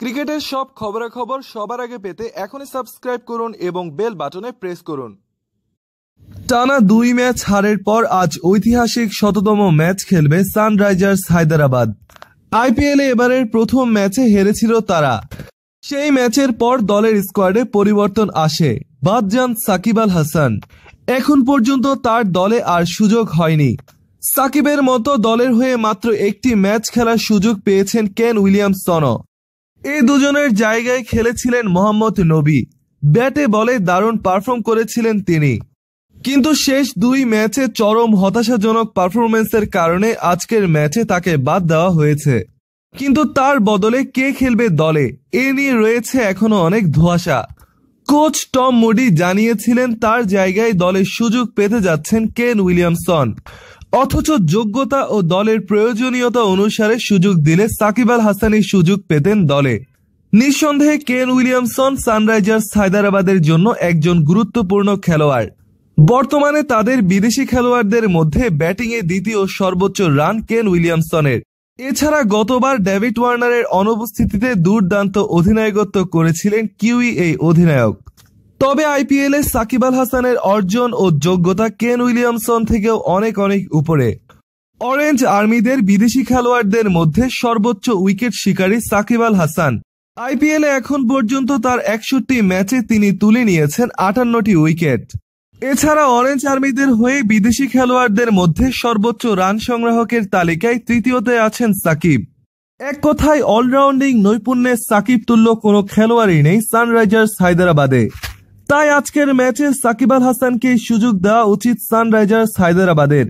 ক্রিকেটের সব খবরাখবর সবার আগে পেতে এখনই সাবস্ক্রাইব করুন এবং বেল বাটনে প্রেস করুন টানা দুই ম্যাচ হারের পর আজ ঐতিহাসিক শততম ম্যাচ খেলবে সানরাইজার্স হায়দ্রাবাদ আইপিএলে এবারের প্রথম ম্যাচে হেরেছিল তারা সেই ম্যাচের পর দলের স্কোয়াডে পরিবর্তন আসে বাদ যান সাকিব আল হাসান এখন পর্যন্ত তার দলে আর সুযোগ হয়নি সাকিবের মতো দলের হয়ে মাত্র একটি ম্যাচ খেলার সুযোগ পেয়েছেন কেন উইলিয়ামসনও এই দুজনের জায়গায় খেলেছিলেন মোহাম্মদ নবী ব্যাটে বলে দারুণ পারফর্ম করেছিলেন তিনি কিন্তু শেষ দুই ম্যাচে চরম হতাশাজনক পারফরমেন্সের কারণে আজকের ম্যাচে তাকে বাদ দেওয়া হয়েছে কিন্তু তার বদলে কে খেলবে দলে এ নিয়ে রয়েছে এখনো অনেক ধোয়াশা কোচ টম মুডি জানিয়েছিলেন তার জায়গায় দলে সুযোগ পেতে যাচ্ছেন কেন উইলিয়ামসন অথচ যোগ্যতা ও দলের প্রয়োজনীয়তা অনুসারে সুযোগ দিলে সাকিব আল হাসানই সুযোগ পেতেন দলে নিঃসন্দেহে কেন উইলিয়ামসন সানরাইজার্স হায়দারাবাদের জন্য একজন গুরুত্বপূর্ণ খেলোয়াড় বর্তমানে তাদের বিদেশি খেলোয়াড়দের মধ্যে ব্যাটিংয়ে দ্বিতীয় সর্বোচ্চ রান কেন উইলিয়ামসনের এছাড়া গতবার ডেভিড ওয়ার্নারের অনুপস্থিতিতে দুর্দান্ত অধিনায়কত্ব করেছিলেন কিউই এই অধিনায়ক তবে আইপিএলে সাকিব আল হাসানের অর্জন ও যোগ্যতা কেন উইলিয়ামসন থেকেও অনেক অনেক উপরে অরেঞ্জ আর্মিদের বিদেশি খেলোয়াড়দের মধ্যে সর্বোচ্চ উইকেট শিকারী সাকিব আল হাসান আইপিএলে এখন পর্যন্ত তার একষট্টি ম্যাচে তিনি তুলে নিয়েছেন আটান্নটি উইকেট এছাড়া অরেঞ্জ আর্মিদের হয়ে বিদেশি খেলোয়াড়দের মধ্যে সর্বোচ্চ রান সংগ্রাহকের তালিকায় তৃতীয়তে আছেন সাকিব এক কথায় অলরাউন্ডিং নৈপুণ্যে সাকিব তুল্য কোনো খেলোয়াড়ই নেই সানরাইজার্স হায়দ্রাবাদে তাই আজকের ম্যাচে সাকিব আল হাসানকে সুযোগ দেওয়া উচিত সানরাইজার্স হায়দরাবাদের